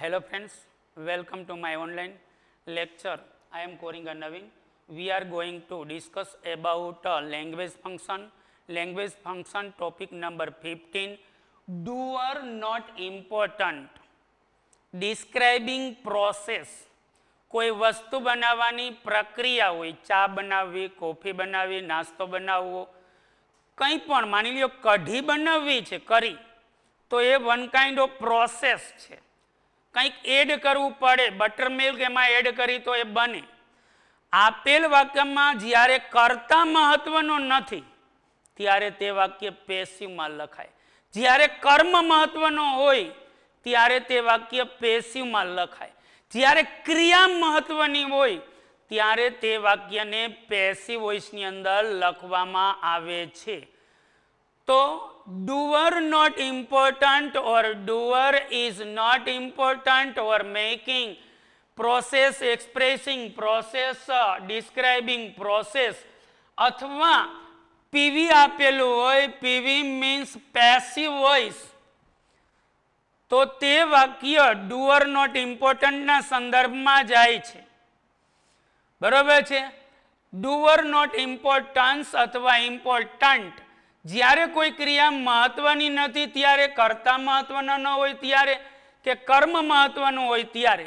Hello friends, welcome to my online lecture. I am Koringa Navin. We are going to discuss about uh, language function. Language function topic number 15. Do or not important. Describing process. कोई वस्तु बनावानी प्रक्रिया हुई. चाय बनावी, coffee बनावी, નાસ્તો बनावो. कहीं पर માની लियो कढ़ी बनावी છે करी. तो ये વન કાઇન્ડ ઓફ પ્રોસેસ छे. કંઈક એડ કરવું પડે બટર મિલ્ક એમાં એડ કરી તો એ બને આપેલ વાક્યમાં જ્યારે કર્તા મહત્વનો નથી ત્યારે તે વાક્ય પેસિવમાં લખાય જ્યારે કર્મ મહત્વનો હોય ત્યારે તે વાક્ય પેસિવમાં લખાય જ્યારે ક્રિયા મહત્વની હોય ત્યારે તે વાક્યને પેસિવ વોઇસની અંદર લખવામાં આવે છે તો doer not important or doer is not important or making process expressing process describing process અથવા પીવી આપેલું હોય પીવી મીન્સ પેસિવ વોઇસ તો તે વાક્ય ડુઅર નોટ ઇમ્પોર્ટન્ટના સંદર્ભમાં જાય છે બરોબર છે ડુઅર નોટ ઇમ્પોર્ટન્સ અથવા ઇમ્પોર્ટન્ટ જ્યારે કોઈ ક્રિયા મહત્વની નથી ત્યારે કર્તા મહત્વના ન હોય ત્યારે કે કર્મ મહત્વનું હોય ત્યારે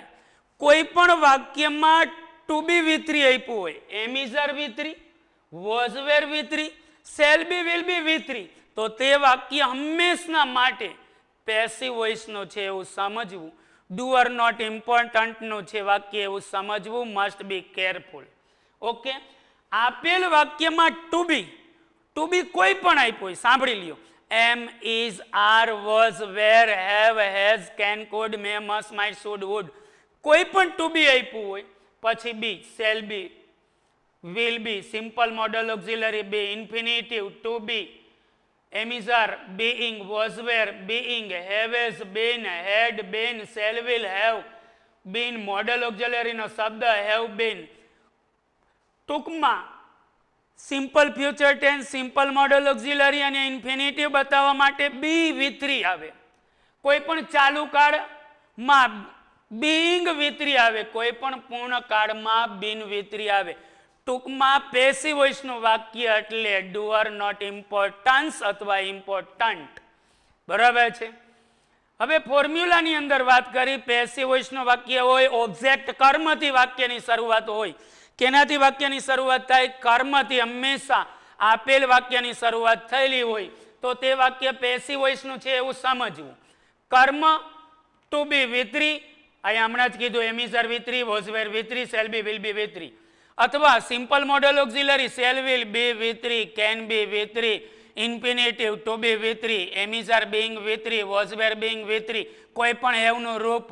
કોઈ પણ વાક્યમાં ટુ બી વિતરી આપ્યું હોય am is are V three was were V three shall be will be V three તો તે વાક્ય હંમેશના માટે પેસિવ વોઇસનો છે એવું સમજવું ડુઅર નોટ ઇમ્પોર્ટન્ટનું છે વાક્ય એવું સમજવું મસ્ટ બી કેરફુલ ઓકે આપેલ વાક્યમાં ટુ બી ટુ બી કોઈ પણ આપ્યો હોય સાંભળી લ્યો am is are was were have has can could may must might should wood કોઈ પણ ટુ બી આપ્યું હોય પછી be shall be will be simple modal auxiliary be infinitive to be am is are being was were being have has been had been shall will have been modal ઓક્ઝિલરીનો શબ્દ have been ટૂંકમાં simple future tense simple modal auxiliary અને infinitive બતાવવા માટે બી વિતરી આવે કોઈ પણ ચાલુ કાળમાં બિંગ વિતરી આવે કોઈ પણ પૂર્ણ કાળમાં બિન વિતરી આવે ટૂંકમાં પેસી વોઇસનું વાક્ય એટલે ડુઅર નોટ ઇમ્પોર્ટન્સ અથવા ઇમ્પોર્ટન્ટ બરાબર છે હવે ફોર્મ્યુલાની અંદર વાત કરી પેસી વોઇસનું વાક્ય હોય ઓબ્ઝેક્ટ કર્મથી વાક્યની શરૂઆત હોય કેનાથી વાક્યની શરૂઆત થાય કર્મથી હંમેશા આપેલ વાક્યની શરૂઆત થયેલી હોય તો તે વાક્ય પેસી વોઇસનું છે એવું સમજવું કર્મ ટુ બી વિતરી અહીંયા હમણાં જ કીધું am is V three was were V three shall be will be V three અથવા simple modal auxiliary shall will be V three can be V three infinitive to be V three am is being V three was were being V three કોઈ પણ હેવનું રૂપ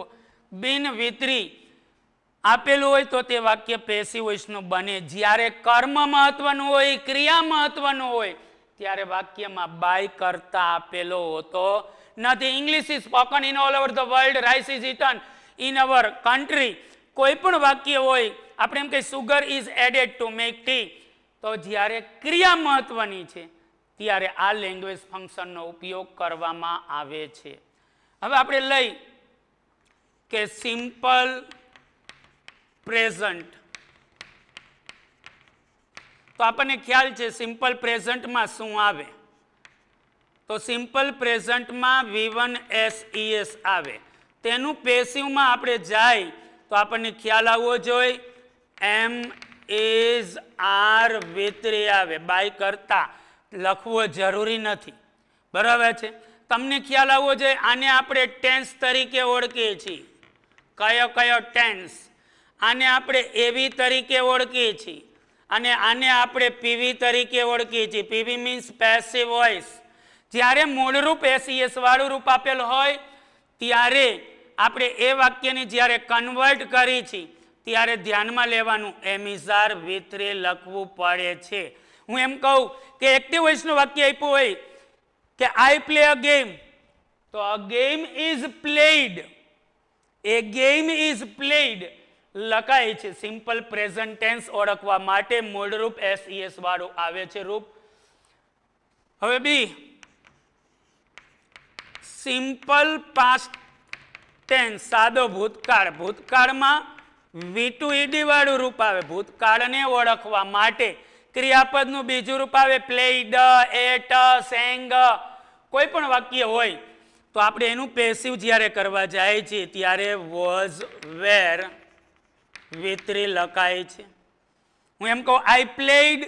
બિન વિતરી આપેલું હોય તો તે વાક્ય પેસી વોઇસનું બને જ્યારે કર્મ મહત્વનું હોય ક્રિયા મહત્વનું હોય ત્યારે વાક્યમાં બાય કરતા આપેલો હોતો નથી English is spoken in all over the world rice is eaten in our country કોઈ પણ વાક્ય હોય આપણે એમ કહીએ sugar is added to make tea તો જ્યારે ક્રિયા મહત્વની છે ત્યારે આ લેંગ્વેજ ફંક્શનનો ઉપયોગ કરવામાં આવે છે હવે આપણે લઈ કે સિમ્પલ પ્રેઝન્ટ તો આપણને ખ્યાલ છે સિમ્પલ પ્રેઝન્ટમાં શું આવે તો સિમ્પલ પ્રેઝન્ટમાં વી વન એસ ઈએસ આવે તેનું પેસિવમાં આપણે જાય તો આપણને ખ્યાલ આવવો જોઈએ એમ એઝ આર વેતરે આવે બાય કરતા લખવો જરૂરી નથી બરાબર છે તમને ખ્યાલ આવવો જોઈએ આને આપણે ટેન્સ તરીકે ઓળખીએ છીએ કયો કયો ટેન્સ આને આપણે એવી તરીકે ઓળખીએ છીએ અને આને આપણે પીવી તરીકે ઓળખીએ છીએ પીવી મીન્સ પેસિવ વોઇસ જ્યારે મૂળરૂપ એસીએસ e વાળું રૂપ આપેલ હોય ત્યારે આપણે એ વાક્યને જ્યારે કન્વર્ટ કરી છીએ ત્યારે ધ્યાનમાં લેવાનું એમિઝાર વિતરે લખવું પડે છે હું એમ કહું કે એક્ટિવ વોઇસનું વાક્ય આપ્યું હોય કે આઈ પ્લે અ ગેમ તો a game is played a game is played લખાય છે સિમ્પલ પ્રેઝન્ટ ટેન્સ ઓળખવા માટે મૂળરૂપ એસઈએસ e વાળું આવે છે રૂપ હવે બી સિમ્પલ પાસ્ટ ટેન્સ સાદો ભૂતકાળ ભૂતકાળમાં વીટુ ઈડી e વાળું રૂપ આવે ભૂતકાળને ઓળખવા માટે ક્રિયાપદનું બીજું રૂપ આવે પ્લે ડ એટ સેંગ કોઈ પણ વાક્ય હોય તો આપણે એનું પેસિવ જ્યારે કરવા જાય છે ત્યારે વોઝ વેર વિતરી લકાય છે હું એમ કહું I played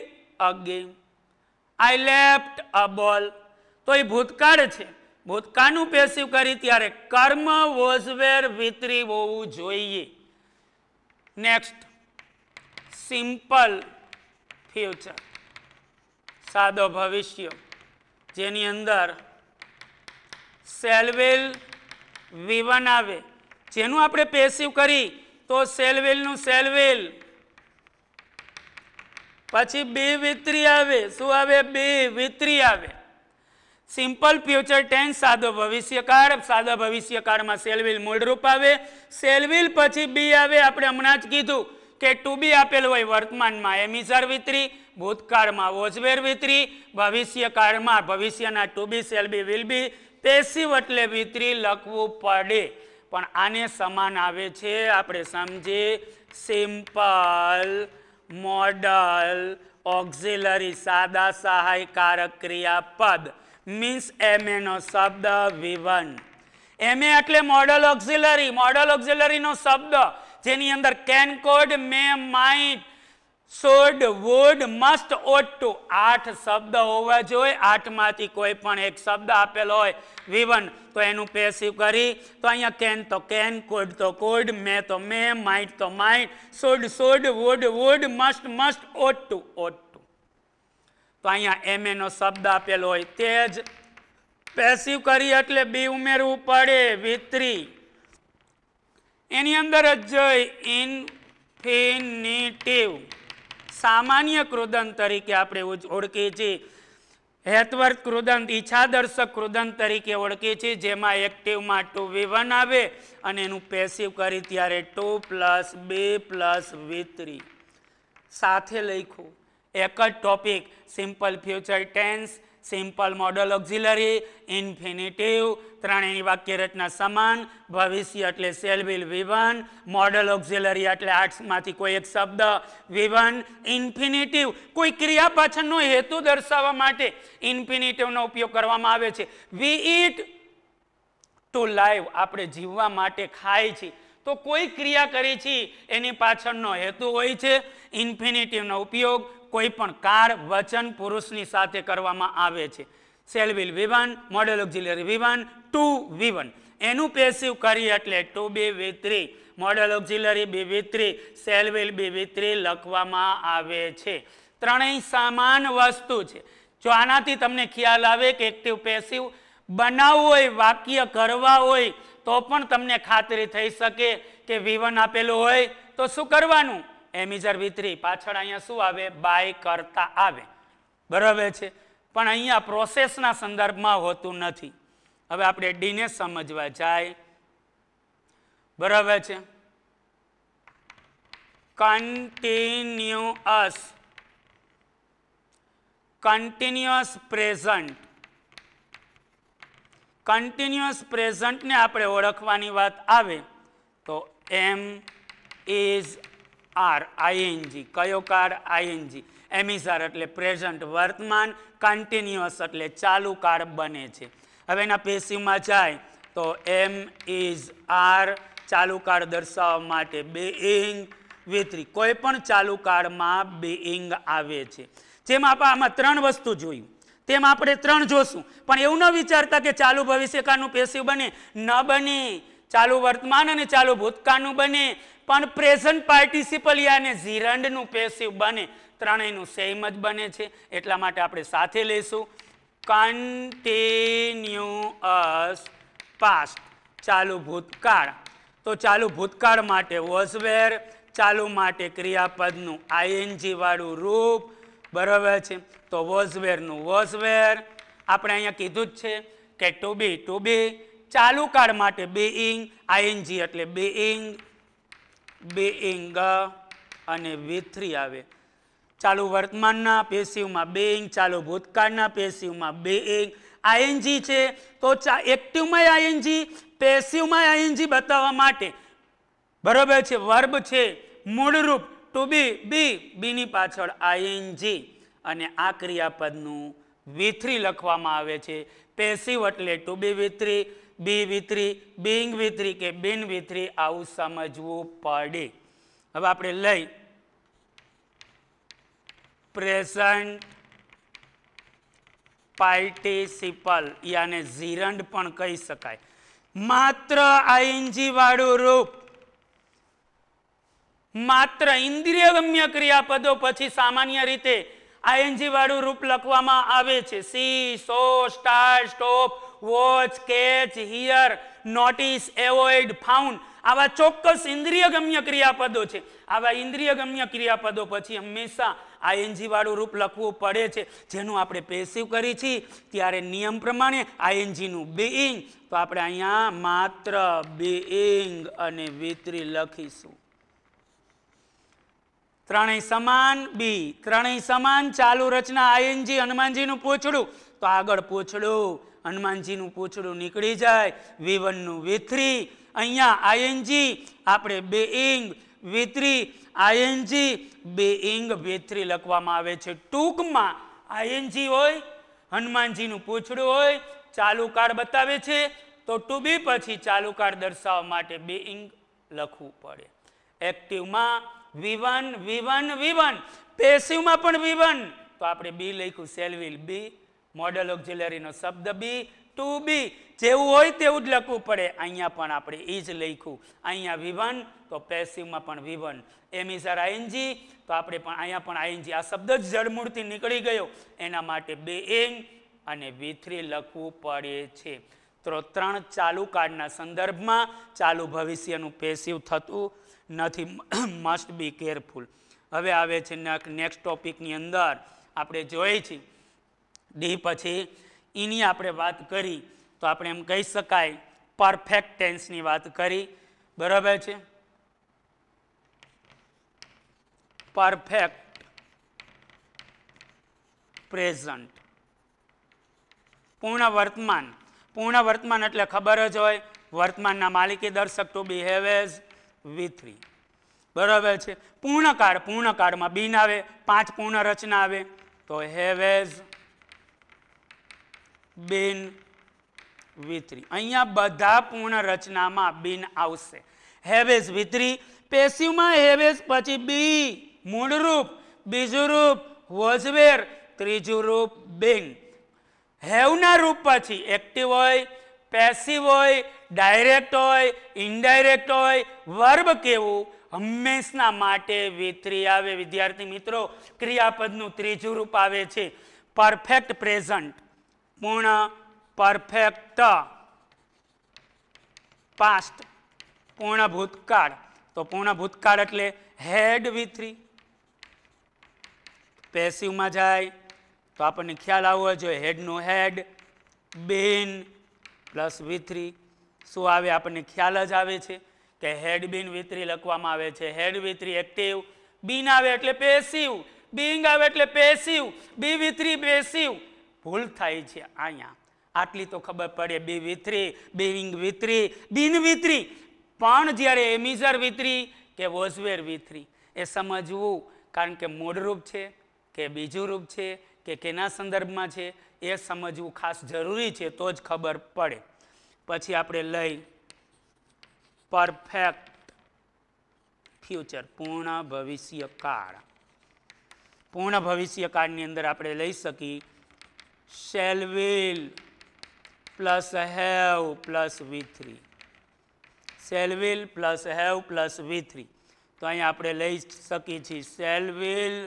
a game I left a ball તો એ ભૂતકાળ છે ભૂતકાળનું પેસિવ કરી ત્યારે કર્મ વોઝવેર વિતરી હોવું જોઈએ નેક્સ્ટ સિમ્પલ ફ્યુચર સાદો ભવિષ્ય જેની અંદર સેલવેલ વિવન આવે જેનું આપણે પેસિવ કરી તો સેલવેલનું સેલવેલ પછી બી વિત્રી આવે શું આવે બી વિત્રી આવે સિમ્પલ ફ્યુચર ટેન્સ સાદો ભવિષ્યકાળ સાદો ભવિષ્યકાળમાં સેલવિલ મૂળરૂપ આવે સેલવિલ પછી બી આવે આપણે હમણાં જ કીધું કે ટુ બી આપેલ હોય વર્તમાનમાં એમિસર વિતરી ભૂતકાળમાં વોજવેર વિતરી ભવિષ્યકાળમાં ભવિષ્યના to be shall be will be passive એટલે વિતરી લખવું પડે પણ આને સમાન આવે છે આપણે સમજીએ સિમ્પલ મોડલ ઓક્ઝિલરી સાદા સહાયકારક ક્રિયાપદ મીન્સ એમ એનો શબ્દ વિવન એમ એટલે મોડલ ઓક્ઝિલરી મોડલ ઓક્ઝિલરીનો શબ્દ જેની અંદર can could may might should would must ought to આઠ શબ્દ હોવા જોઈએ આઠમાંથી કોઈ પણ એક શબ્દ આપેલો હોય વિવન તો એનું પેસિવ કરી તો અહીંયા કેન તો કેન કોડ તો કોડ મે તો મે માઇટ તો might should should would would must must ought to ought to તો અહીંયા એમ એનો શબ્દ આપેલો હોય તે જ પેસિવ કરી એટલે બી ઉમેરવું પડે વિતરી એની અંદર જ જોઈ ઇન્ફિનિટિવ સામાન્ય ક્રોદન તરીકે આપણે ઓળખીએ છીએ હેતવર્ત ક્રોદંત ઈચ્છાદર્શક ક્રોદંત તરીકે ઓળખે છે જેમાં એક્ટિવમાં ટુ વી વન આવે અને એનું પેસિવ કરી ત્યારે to plus be plus V સાથે લખો એક જ topic simple future tense simple modal auxiliary infinitive ત્રણેયની વાક્ય રચના સમાન ભવિષ્ય એટલે shall will V one modal auxiliary એટલે આર્ટ્સમાંથી કોઈ એક શબ્દ વિવન ઇન્ફિનિટિવ કોઈ ક્રિયા પાછળનો હેતુ દર્શાવવા માટે ઇન્ફિનિટિવનો ઉપયોગ કરવામાં આવે છે વી ઇટ ટુ લાઈવ આપણે જીવવા માટે ખાય છે તો કોઈ ક્રિયા કરી છે એની પાછળનો હેતુ હોય છે ઇન્ફિનિટિવનો ઉપયોગ કોઈ પણ કાર વચન પુરુષની સાથે કરવામાં આવે છે shall will V one modal auxiliary V one to V one એનું પેસિવ કરી એટલે to be V three modal auxiliary be V three shall will be V three લખવામાં આવે છે ત્રણેય સમાન વસ્તુ છે જો આનાથી તમને ખ્યાલ આવે કે એક્ટિવ પેસિવ બનાવવું હોય વાક્ય કરવા હોય તો પણ તમને ખાતરી થઈ શકે કે વિવન આપેલું હોય તો શું કરવાનું એમિજર વિતરી પાછળ અહીંયા શું આવે બાય કરતા આવે બરાબર છે પણ અહીંયા પ્રોસેસના સંદર્ભમાં હોતું નથી હવે આપણે ડીને સમજવા જાય બરાબર છે કન્ટિન્યુઅસ કન્ટિન્યુઅસ પ્રેઝન્ટ કન્ટિન્યુઅસ પ્રેઝન્ટને આપણે ઓળખવાની વાત આવે તો એમ ઇઝ આર આઈએનજી કયો કાળ આઈએનજી એમિસાર એટલે પ્રેઝન્ટ વર્તમાન કન્ટિન્યુઅસ એટલે ચાલુ કાળ બને છે હવે એના પેશીમાં જાય તો એમ ઇઝ આર ચાલુ કાળ દર્શાવવા માટે બેઇંગ વેતરી કોઈ પણ ચાલુ કાળમાં બેઇંગ આવે છે જેમ આપણે આમાં ત્રણ વસ્તુ જોયું તેમ આપણે ત્રણ જોશું પણ એવું ન વિચારતા કે ચાલુ ભવિષ્યકાળનું પેશી બને ન બને ચાલુ વર્તમાન અને ચાલુ ભૂતકાળનું બને પણ પ્રેઝન્ટ પાર્ટિસિપલ યાને ઝીરંડનું પેસિવ બને ત્રણેયનું સેમ જ બને છે એટલા માટે આપણે સાથે લઈશું કન્ટિન્યુઅસ પાસ્ટ ચાલુ ભૂતકાળ તો ચાલુ ભૂતકાળ માટે વોઝવેર ચાલુ માટે ક્રિયાપદનું આઈએનજી વાળું રૂપ બરાબર છે તો વોઝવેરનું વોઝવેર આપણે અહીંયા કીધું જ છે કે ટુ બી ટુ બી ચાલુ કાળ માટે બેઇંગ આઈએનજી એટલે બેઇંગ બેઇંગ અને વેથ્રી આવે ચાલુ વર્તમાનના પેસિવમાં બેઇંગ ચાલુ ભૂતકાળના પેસિવમાં બેઇંગ આઈએનજી છે તો એક્ટિવમાં આઈએનજી પેસિવમાં આઈએનજી બતાવવા માટે બરોબર છે વર્બ છે મૂળરૂપ ટુ બી બી બીની પાછળ આઈએનજી અને આ ક્રિયાપદનું વી લખવામાં આવે છે પેસીવ એટલે to be V B વિતરી Bing વિતરી કે બિન વિતરી આવું સમજવું પડે હવે આપણે લઈ પ્રેઝન્ટ પાર્ટિસિપલ યાને ઝીરંડ પણ કહી શકાય માત્ર આઈએનજી વાળું રૂપ માત્ર ઇન્દ્રિયગમ્ય ક્રિયાપદો પછી સામાન્ય રીતે આઈએનજી વાળું રૂપ લખવામાં આવે છે see saw stare stop watch catch hear notice avoid found આવા ચોક્કસ ઇન્દ્રિય ગમ્ય ક્રિયાપદો છે આવા ઇન્દ્રિય ગમ્ય ક્રિયાપદો પછી હંમેશા એનજી વાળું રૂપ લખવું પડે છે જેનું આપણે પેસિવ કરી છીએ ત્યારે નિયમ પ્રમાણે આઈએનજીનું બીઈંગ તો આપણે અહીંયા માત્ર બીઈંગ અને વિતરી લખીશું ત્રણેય સમાન બી ત્રણેય સમાન ચાલુ રચના આઈએનજી હનુમાનજીનું પૂછડું તો આગળ પૂછડું હનુમાનજીનું પૂછડું નીકળી જાય વીવનનું વિથ્રી અહીંયા આઈએનજી આપણે બે ઇંગ વિથ્રી આઈએનજી બે ઇંગ વિથ્રી લખવામાં આવે છે ટૂંકમાં આઈએનજી હોય હનુમાનજીનું પૂછડું હોય ચાલુ કાર્ડ બતાવે છે તો ટુ બી પછી ચાલુ કાર્ડ દર્શાવવા માટે બે ઇંગ લખવું પડે એક્ટિવમાં વિવન વિવન વિવન પેસિવમાં પણ વિવન તો આપણે બી લખ્યું સેલવિલ બી મોડલ ઓક્ઝિલરીનો શબ્દ બી ટુ બી જેવું હોય તેવું જ લખવું પડે અહીંયા પણ આપણે એ જ લખ્યું અહીંયા વિવન તો પેસિવમાં પણ વિવન વિભન એમિસર આઈનજી તો આપણે પણ અહીંયા પણ આઈનજી આ શબ્દ જ જળમૂળથી નીકળી ગયો એના માટે બે એન અને વી થ્રી લખવું પડે છે તો ત્રણ ચાલુ કાર્ડના સંદર્ભમાં ચાલુ ભવિષ્યનું પેસિવ થતું નથી મસ્ટ બી કેરફુલ હવે આવે છે નેક્સ્ટ ટોપિકની અંદર આપણે જોઈએ છીએ ડી પછી એની આપણે વાત કરી તો આપણે એમ કહી શકાય પરફેક્ટ ટેન્સની વાત કરી બરાબર છે પરફેક્ટ પ્રેઝન્ટ પૂર્ણ વર્તમાન પૂર્ણ વર્તમાન એટલે ખબર જ હોય વર્તમાનના માલિકી દર્શક ટુ બિહેવેઝ વી થ્રી બરાબર છે પૂર્ણકાળ પૂર્ણકાળમાં બિન આવે પાંચ પૂર્ણ રચના આવે તો હેવેઝ બિન વિતરી અહીંયા બધા પૂર્ણ રચનામાં બિન આવશે હેવેઝ વિતરી પેશીમાં હેવેઝ પછી બી મૂળરૂપ બીજું રૂપ વોઝવેર ત્રીજું રૂપ બિન હેવના રૂપ પછી એક્ટિવ હોય પેસિવ હોય ડાયરેક્ટ હોય ઇનડાયરેક્ટ હોય વર્બ કેવું હંમેશના માટે વિતરી આવે વિદ્યાર્થી મિત્રો ક્રિયાપદનું ત્રીજું રૂપ આવે છે પરફેક્ટ પ્રેઝન્ટ પૂર્ણ પરફેક્ટ પાસ્ટ પૂર્ણ ભૂતકાળ તો પૂર્ણ ભૂતકાળ એટલે હેડ વી પેસિવમાં જાય તો આપણને ખ્યાલ આવવો જોઈએ હેડનું હેડ બિન પ્લસ વી શું આવે આપણને ખ્યાલ જ આવે છે કે હેડ બિન વિત્રી લખવામાં આવે છે હેડ વિત્રી એક્ટિવ બિન આવે એટલે પેસિવ બિંગ આવે એટલે પેસિવ બી વિત્રી પેસિવ ભૂલ થાય છે અહીંયા આટલી તો ખબર પડે બે વિથરી બેવિંગ વિતરી બિન વિતરી પણ જ્યારે એમિઝર વિતરી કે વોઝવેર વિતરી એ સમજવું કારણ કે મૂળરૂપ છે કે બીજું રૂપ છે કે કેના સંદર્ભમાં છે એ સમજવું ખાસ જરૂરી છે તો જ ખબર પડે પછી આપણે લઈ પરફેક્ટ ફ્યુચર પૂર્ણ ભવિષ્યકાળ પૂર્ણ ભવિષ્યકાળની અંદર આપણે લઈ શકીએ shall will plus have plus v3 shall will plus have plus v3 તો અહીં આપણે લઈ શકીએ છીએ સેલ વિલ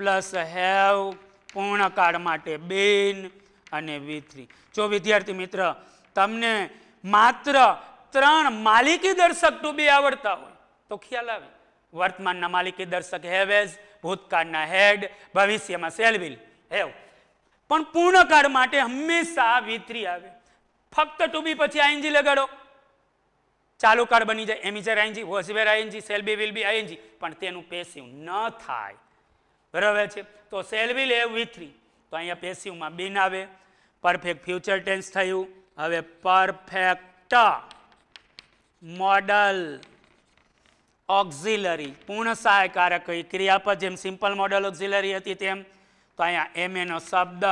પ્લસ હેવ પૂર્ણકાળ માટે બેન અને વી થ્રી જો વિદ્યાર્થી મિત્ર તમને માત્ર ત્રણ માલિકી દર્શક ટુ બી આવડતા હોય તો ખ્યાલ આવે વર્તમાનના માલિકી દર્શક હેવેઝ ભૂતકાળના હેડ ભવિષ્યમાં સેલ વિલ હેવ પણ પૂર્ણકાળ માટે હંમેશા વી આવે ફક્ત ટુ પછી આઈનજી લગાડો ચાલુ કાળ બની જાય am is are ING was were ING shall be will be ING પણ તેનું પેસિવ ન થાય બરાબર છે તો સેલ વિલ હેવ વી તો અહીંયા પેસિવમાં બિન આવે પરફેક્ટ ફ્યુચર ટેન્સ થયું હવે પરફેક્ટ મોડલ ઓક્ઝિલરી પૂર્ણ સહાયકારક ક્રિયાપદ જેમ સિમ્પલ મોડલ ઓક્ઝિલરી હતી તેમ તો અહીંયા એમ એનો શબ્દ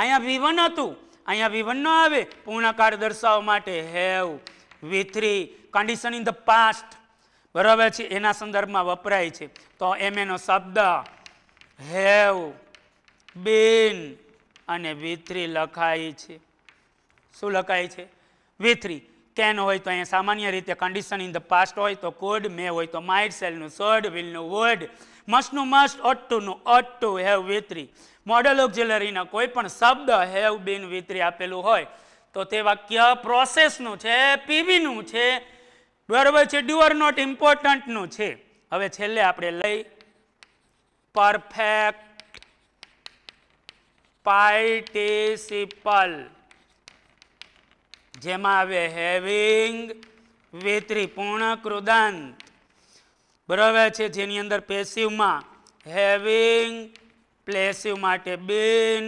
અહીંયા વિવન હતું અહીંયા વિવન ન આવે પૂર્ણકાર દર્શાવવા માટે have V three three condition in the past બરાબર છે એના સંદર્ભમાં વપરાય છે તો એમ એનો શબ્દ હેવ બેન અને વિથ્રી લખાય છે શું લખાય છે વિથ્રી કેન હોય તો અહીંયા સામાન્ય રીતે કન્ડિશન ઇન ધ પાસ્ટ હોય તો કોડ મે હોય તો માઇટ સેલનું સડ વિલનું વર્ડ મસ્ટનું મસ્ટ ઓટ ટુ નું ought to have V three modal ઓક્ઝિલરીના કોઈ પણ શબ્દ હેવ બીન વેતરી આપેલું હોય તો તે વાક્ય પ્રોસેસનું છે પીવીનું છે બરાબર છે ડ્યુઅર નોટ ઇમ્પોર્ટન્ટનું છે હવે છેલ્લે આપણે લઈ પરફેક્ટ પાર્ટિસિપલ જેમાં આવે હેવિંગ વેત્રી પૂર્ણ કૃદાંત બરાબર છે જેની અંદર પેસિવમાં હેવિંગ પ્લેસિવ માટે બિન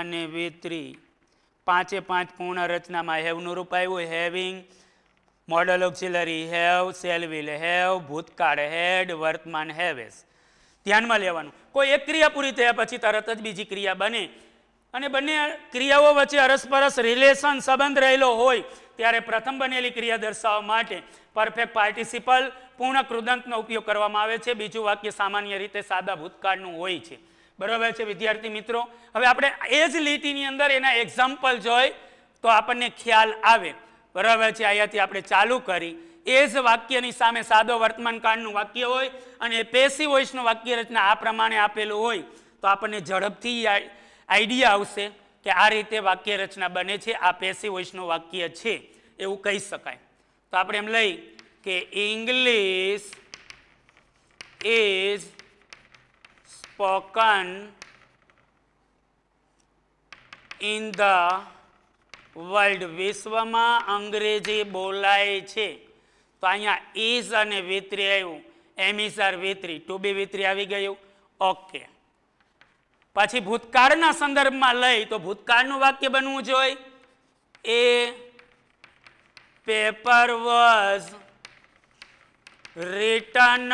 અને વિત્રી પાંચે પાંચ પૂર્ણ રચનામાં હેવનું રૂપ આવ્યું having modal auxiliary have shall will have ભૂતકાળ હેડ વર્તમાન હેવેસ ધ્યાનમાં લેવાનું કોઈ એક ક્રિયા પૂરી થયા પછી તરત જ બીજી ક્રિયા બને અને બંને ક્રિયાઓ વચ્ચે અરસપરસ રિલેશન સંબંધ રહેલો હોય ત્યારે પ્રથમ બનેલી ક્રિયા દર્શાવવા માટે પરફેક્ટ પાર્ટિસિપલ પૂર્ણ કૃદંતનો ઉપયોગ કરવામાં આવે છે બીજું વાક્ય સામાન્ય રીતે સાદા ભૂતકાળનું હોય છે બરાબર છે વિદ્યાર્થી મિત્રો હવે આપણે એ જ લીટીની અંદર એના એક્ઝામ્પલ જોઈ તો આપણને ખ્યાલ આવે બરાબર છે અહીંયાથી આપણે ચાલુ કરી એ જ વાક્યની સામે સાદો વર્તમાન કાળનું વાક્ય હોય અને પેસી વોઇસનું વાક્ય રચના આ પ્રમાણે આપેલું હોય તો આપણને ઝડપથી આઈડિયા આવશે કે આ રીતે વાક્ય રચના બને છે આ પેસી વોઇસનું વાક્ય છે એવું કહી શકાય તો આપણે એમ લઈ કે English is spoken in the world વિશ્વમાં અંગ્રેજી બોલાય છે તો અહીંયા ઇઝ અને વિત્રી આવ્યું એમિસર વિતરી ટુ બી વિત્રી આવી ગયું ઓકે પછી ભૂતકાળના સંદર્ભમાં લઈ તો ભૂતકાળનું વાક્ય બનવું જોઈએ a paper was written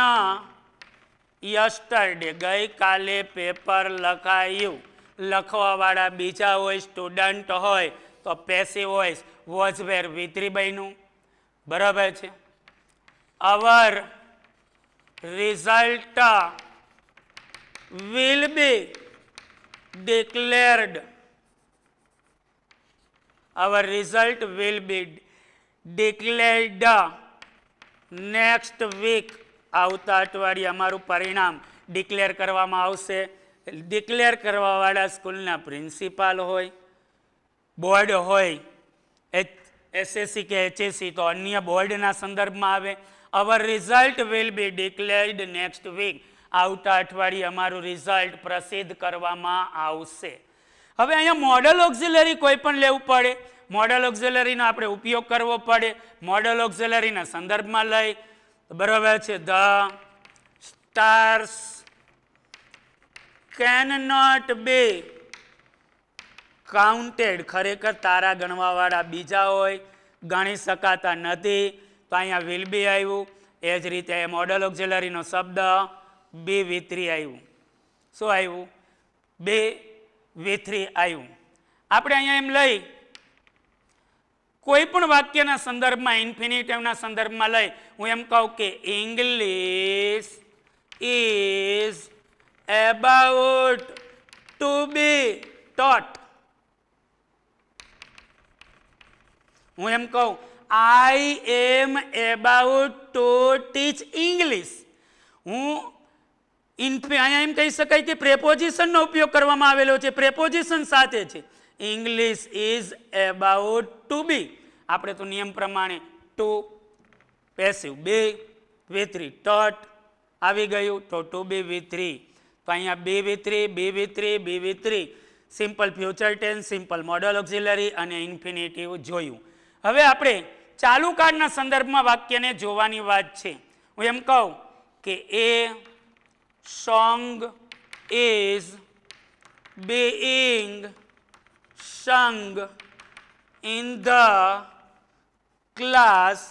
yesterday ગઈકાલે પેપર લખાયું લખવાવાળા બીજા હોય સ્ટુડન્ટ હોય તો પેસી વોઇસ વોઝ વેર વિત્રી બરાબર છે our result will be declared our result will be declared next week આવતા અઠવાડિયે અમારું પરિણામ ડિક્લેર કરવામાં આવશે ડિક્લેર કરવાવાળા સ્કૂલના પ્રિન્સિપાલ હોય બોર્ડ હોય એસએસસી કે એચએસસી તો અન્ય બોર્ડના સંદર્ભમાં આવે our result will be declared next week આવતા અઠવાડિયે અમારું રિઝલ્ટ પ્રસિદ્ધ કરવામાં આવશે હવે અહીંયા મોડલ ઓક્ઝિલરી કોઈ પણ લેવું પડે મોડલ ઓક્ઝેલરીનો આપણે ઉપયોગ કરવો પડે મોડલ ઓક્ઝેલરીના સંદર્ભમાં લઈ બરાબર છે the stars can not be counted ખરેખર તારા ગણવાવાળા બીજા હોય ગણી શકાતા નથી તો અહીંયા વિલ બી આવ્યું એ જ રીતે મોડલ ઓક્ઝેલરીનો શબ્દ બે વિથ્રી આવ્યું શું આવ્યું બે વિથ્રી આવ્યું આપણે અહીંયા એમ લઈ કોઈ પણ વાક્યના સંદર્ભમાં ઇન્ફિનિટિવના સંદર્ભમાં લઈ હું એમ કહું કે English is about to be taught હું એમ કહું I am about to teach English હું ઇન્ફે અહીંયા એમ કહી શકાય કે પ્રેપોઝિશનનો ઉપયોગ કરવામાં આવેલો છે પ્રેપોઝિશન સાથે છે English is about to be આપણે તો નિયમ પ્રમાણે ટુ પેસિવ બે વી થ્રી ટટ આવી ગયું તો ટુ બી વી તો અહીંયા બે V three be V three be V simple future tense simple modal auxiliary અને ઇન્ફિનિટિવ જોયું હવે આપણે ચાલુ કાળના સંદર્ભમાં વાક્યને જોવાની વાત છે હું એમ કહું કે a song is being sung in the class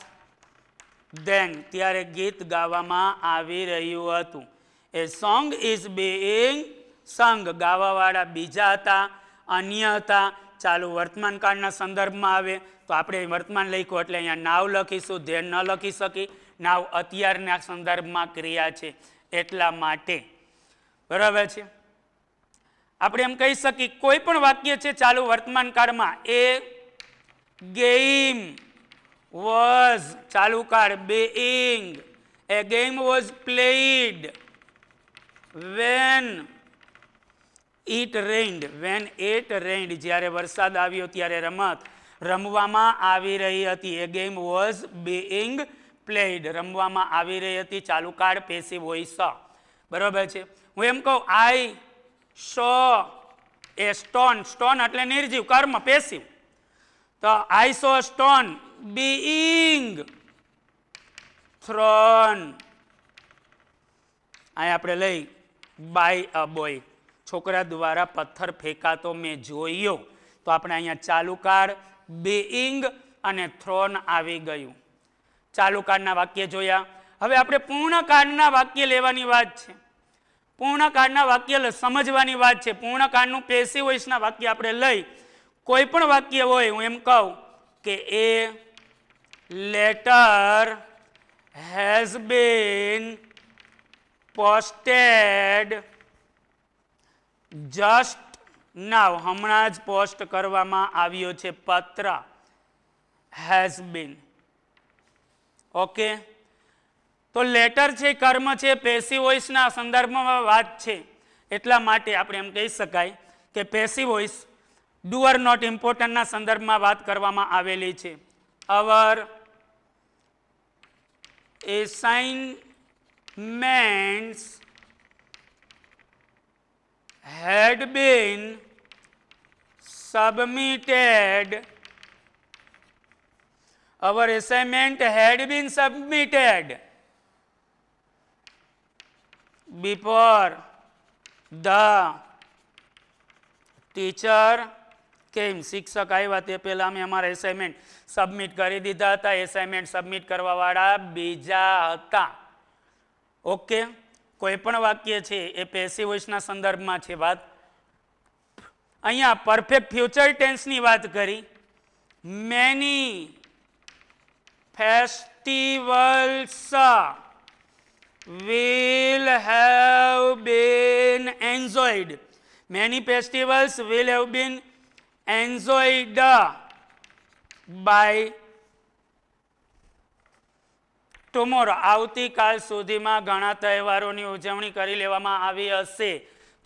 then ત્યારે ગીત ગાવામાં આવી રહ્યું હતું એ સોંગ ઇઝ being સંગ ગાવાવાળા બીજા હતા અન્ય હતા ચાલુ વર્તમાનકાળના સંદર્ભમાં આવે તો આપણે વર્તમાન લખ્યું એટલે અહીંયા નાવ લખીશું ધ્યેન ન લખી શકી નાવ અત્યારના સંદર્ભમાં ક્રિયા છે એટલા માટે બરાબર છે આપણે એમ કહી શકીએ કોઈ પણ વાક્ય છે ચાલુ વર્તમાન કાળમાં એ ગેમ વોઝ ચાલુ કાળ being a game was played when it rained when it rained જ્યારે વરસાદ આવ્યો ત્યારે રમત રમવામાં આવી રહી હતી a game was being played રમવામાં આવી રહી હતી ચાલુ કાળ પેસિવ વોઇસ બરાબર છે હું એમ કહું આઈ સો એ સ્ટોન સ્ટોન એટલે નિર્જીવ કર્મ પેસિવ તો I saw stone being thrown અહીં આપણે લઈ બાય અ બોય છોકરા દ્વારા પથ્થર ફેંકાતો મેં જોયો તો આપણે અહીંયા ચાલુકાર બીઈંગ અને થ્રોન આવી ગયું ચાલુકારના વાક્ય જોયા હવે આપણે પૂર્ણકારના વાક્ય લેવાની વાત છે પૂર્ણકાળના વાક્ય સમજવાની વાત છે પૂર્ણકાળનું પેસી વોઇસના વાક્ય આપણે લઈ કોઈ પણ વાક્ય હોય હું એમ કહું કે a letter has been posted just now હમણાં જ પોસ્ટ કરવામાં આવ્યો છે પત્ર હેઝ બીન ઓકે તો લેટર છે કર્મ છે પેસી વોઇસના સંદર્ભમાં વાત છે એટલા માટે આપણે એમ કહી શકાય કે પેસી વોઇસ ડુઅર નોટ ઇમ્પોર્ટન્ટના સંદર્ભમાં વાત કરવામાં આવેલી છે our assignments had been submitted our assignment had been submitted before the teacher came શિક્ષક આવ્યા તે પહેલાં અમે અમારા એસાઇનમેન્ટ સબમિટ કરી દીધા હતા એસાઇનમેન્ટ સબમિટ કરવાવાળા બીજા હતા ઓકે કોઈ પણ વાક્ય છે એ પેસી વોઇસના સંદર્ભમાં છે વાત અહીંયા પરફેક્ટ ફ્યુચર ટેન્સની વાત કરી many festivals will have been enjoyed. Many festivals will have been enjoyed by tomorrow આવતીકાલ સુધીમાં ઘણા તહેવારોની ઉજવણી કરી લેવામાં આવી હશે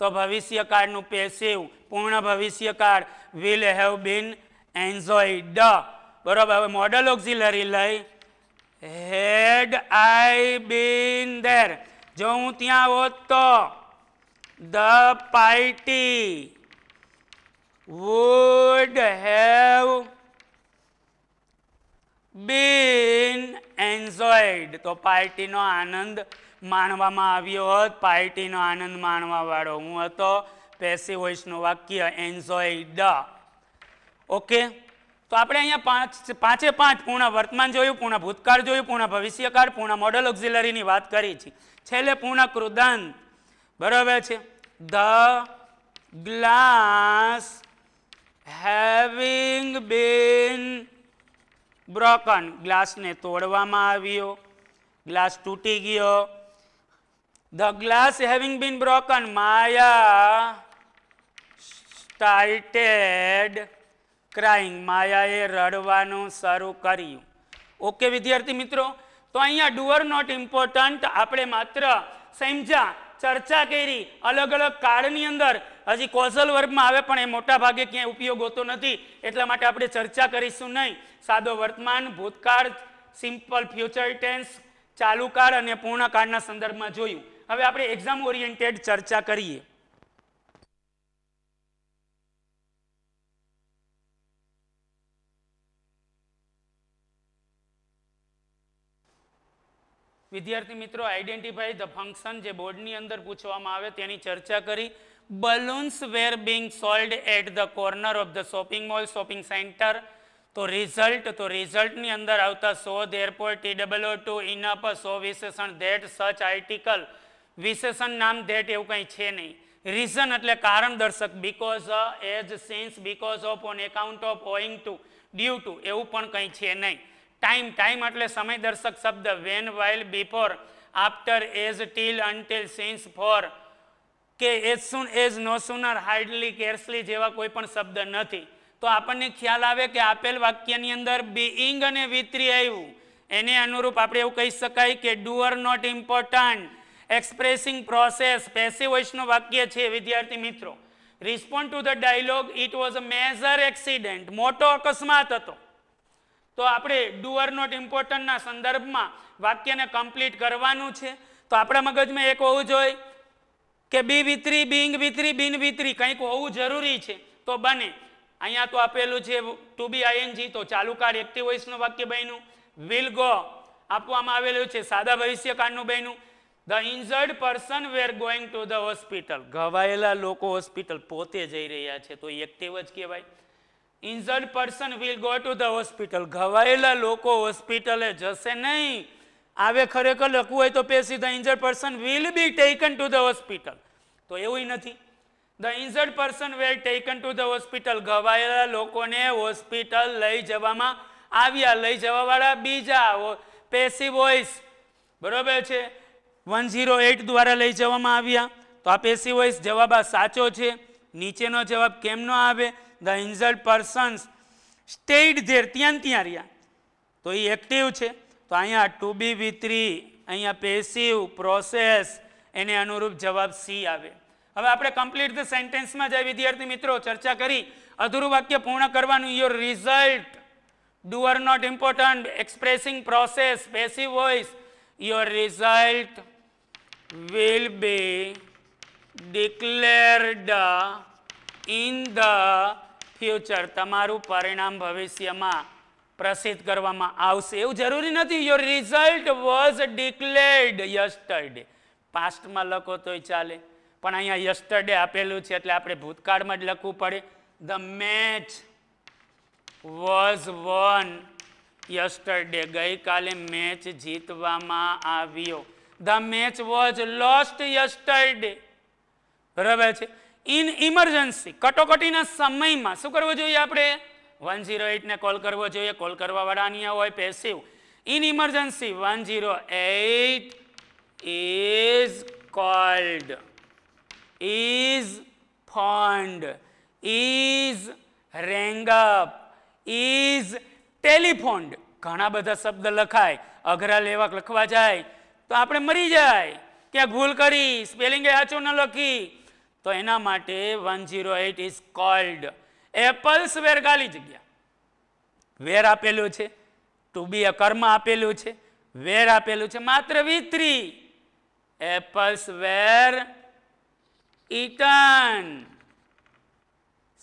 તો ભવિષ્યકાળનું પેસિવ પૂર્ણ ભવિષ્યકાળ વિલ હેવ બીન એન્જોયડ બરાબર હવે મોડલ ઓક્ઝિલરી લઈ હેડ આઈ બીન ધેર જો હું ત્યાં હોત તો the party would have been enjoyed તો પાર્ટીનો આનંદ માણવામાં આવ્યો હોત પાર્ટીનો આનંદ માણવાવાળો હું હતો પેસી વોઇસનું વાક્ય એન્જોય ડ ઓકે તો આપણે અહીંયા પાંચ પાંચે પાંચ પૂર્ણ વર્તમાન જોયું પૂર્ણ ભૂતકાળ જોયું પૂર્ણ ભવિષ્યકાળ પૂર્ણ મોડલ ઓક્ઝિલરીની વાત કરી છે છેલ્લે પૂર્ણ કૃદાંત બરાબર છે the glass having been broken ગ્લાસને તોડવામાં આવ્યો ગ્લાસ તૂટી ગયો the glass having been broken Maya started crying માયાએ રડવાનું શરૂ કર્યું ઓકે વિદ્યાર્થી મિત્રો તો અહીંયા ડુઅર નોટ ઇમ્પોર્ટન્ટ આપણે માત્ર સમજ્યા ચર્ચા કરી અલગ અલગ કાળની અંદર હજી કોઝલ વર્ગમાં આવે પણ એ મોટા ભાગે ક્યાંય ઉપયોગ હોતો નથી એટલા માટે આપણે ચર્ચા કરીશું નહીં સાદો વર્તમાન ભૂતકાળ સિમ્પલ ફ્યુચર ટેન્સ ચાલુ કાળ અને પૂર્ણકાળના સંદર્ભમાં જોયું હવે આપણે એક્ઝામ ઓરિએન્ટેડ ચર્ચા કરીએ વિદ્યાર્થી મિત્રો આઈડેન્ટિફાઈ ધ ફંક્શન જે બોર્ડની અંદર પૂછવામાં આવે તેની ચર્ચા કરી balloons were being sold at the corner of the shopping mall shopping centre તો રિઝલ્ટ તો રિઝલ્ટની અંદર આવતા so airport T double O too enough so વિશેષણ ધેટ સચ આર્ટિકલ વિશેષણ નામ ધેટ એવું કંઈ છે નહીં રીઝન એટલે કારણ દર્શક because as since because of on account of owing to due to એવું પણ કંઈ છે નહીં ટાઈમ ટાઈમ એટલે સમય દર્શક શબ્દ when while before after as till until since for કે as soon as no sooner hardly scarcely જેવા કોઈ પણ શબ્દ નથી તો આપણને ખ્યાલ આવે કે આપેલ વાક્યની અંદર બીઇંગ અને વિતરી આવ્યું એને અનુરૂપ આપણે એવું કહી શકાય કે doer not important expressing process passive વોઇસનું વાક્ય છે વિદ્યાર્થી મિત્રો respond to the dialogue it was a major accident મોટો અકસ્માત હતો તો આપણે ડુઅર નોટ ઇમ્પોર્ટન્ટના સંદર્ભમાં વાક્યને કમ્પ્લીટ કરવાનું છે તો આપણા મગજમાં એક હોવું જોઈએ કે બી વિતરી બિંગ વિતરી બિન વિતરી કંઈક હોવું જરૂરી છે તો બને અહીંયા તો આપેલું છે ટુ બી આઈએનજી તો ચાલુ કાળ એક્ટિવ વોઇસનું વાક્ય બન્યું વિલ ગો આપવામાં આવેલું છે સાદા ભવિષ્યકાળનું બન્યું the injured person were going to the hospital ઘવાયેલા લોકો હોસ્પિટલ પોતે જઈ રહ્યા છે તો એક્ટિવ જ કહેવાય injured person will go to the hospital ઘવાયેલા લોકો હોસ્પિટલે જશે નહીં આવે ખરેખર લખવું હોય તો passive the injured person will be taken to the hospital તો એવું નથી the injured person will taken to the hospital ઘવાયેલા લોકોને હોસ્પિટલ લઈ જવામાં આવ્યા લઈ જવાવાળા બીજા પેસી વોઇસ બરાબર છે વન ઝીરો એટ દ્વારા લઈ જવામાં આવ્યા તો આ પેસી વોઇસ જવાબ આ સાચો છે નીચેનો જવાબ કેમ ન આવે the injured persons stayed there ત્યાં ત્યાં રહ્યા તો એ એક્ટિવ છે તો અહીંયા ટુ બી વિત્રી અહીંયા પેસિવ પ્રોસેસ એને અનુરૂપ જવાબ સી આવે હવે આપણે કમ્પ્લીટ ધ સેન્ટેન્સમાં જાય વિદ્યાર્થી મિત્રો ચર્ચા કરી અધૂરું વાક્ય પૂર્ણ કરવાનું your result doer not important expressing process passive voice your result will be declared in the future તમારું પરિણામ ભવિષ્યમાં પ્રસિદ્ધ કરવામાં આવશે એવું જરૂરી નથી your result was declared yesterday પાસ્ટમાં લખો તોય ચાલે પણ અહીંયા યસ્ટરડે આપેલું છે એટલે આપણે ભૂતકાળમાં જ લખવું પડે the match was won yesterday ગઈકાલે મેચ જીતવામાં આવ્યો the match was lost yesterday બરાબર છે ઇન ઇમરજન્સી કટોકટીના સમયમાં શું કરવું જોઈએ આપણે વન ઝીરો એટને કોલ કરવો જોઈએ કોલ કરવાવાળા અહીંયા હોય passive in emergency one zero eight is called is phoned is rang up is telephoned ઘણા બધા શબ્દ લખાય અઘરા લેવા લખવા જાય તો આપણે મરી જાય ક્યાં ભૂલ કરી સ્પેલિંગ સાચું ન લખી તો એના માટે one zero eight is called apples were ખાલી જગ્યા વેર આપેલું છે ટુ બી અ કર્મ આપેલું છે વેર આપેલું છે માત્ર વિત્રી એપલ્સ વેર ઈટન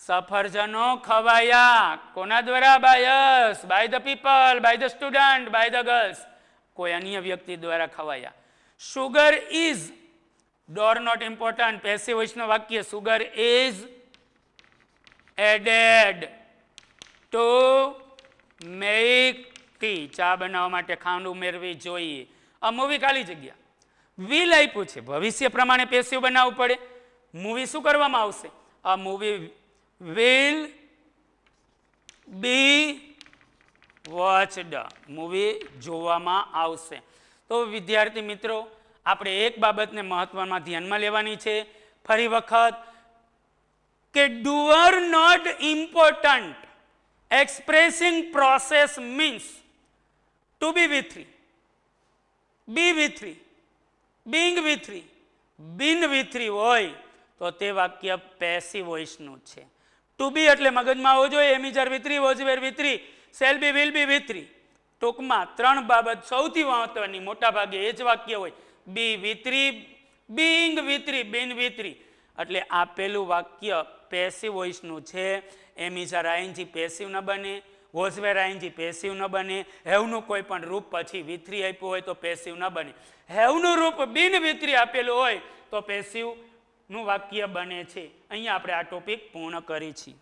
સફરજનો ખવાયા કોના દ્વારા બાયસ by the people by the student by the girls કોઈ અન્ય વ્યક્તિ દ્વારા ખવાયા sugar is doer not important passive વોઇસનું વાક્ય sugar is added to make tea ચા બનાવવા માટે ખાંડ ઉમેરવી જોઈએ આ મૂવી ખાલી જગ્યા વિલ આપ્યું છે ભવિષ્ય પ્રમાણે પેસિવ બનાવવું પડે મૂવી શું કરવામાં આવશે આ movie will be watched movie જોવામાં આવશે તો વિદ્યાર્થી મિત્રો આપણે એક બાબતને મહત્વમાં ધ્યાનમાં લેવાની છે ફરી વખત કે doer not important expressing process means to be with three be with three being with three been with three હોય તો તે વાક્ય પેસી વોઇસનું છે ટુ બી એટલે મગજમાં હોવો જોઈએ એમિજર વિથરી વોજવેર વિથરી સેલ બી વિલ બી વિથરી ટૂંકમાં ત્રણ બાબત સૌથી મહત્વની મોટા ભાગે એ જ વાક્ય હોય બી વિતરી બિંગ વિતરી બિન વિતરી એટલે આ પહેલું વાક્ય પેસિવ વોઇસનું છે એમ ઇઝર આઈનજી પેસિવ ન બને વોઝવેર આઈનજી પેસિવ ન બને હેવનું કોઈ પણ રૂપ પછી વિતરી આપ્યું હોય તો પેસિવ ન બને હેવનું રૂપ બિન વિતરી આપેલું હોય તો પેસિવનું વાક્ય બને છે અહીંયા આપણે આ ટોપિક પૂર્ણ કરી છીએ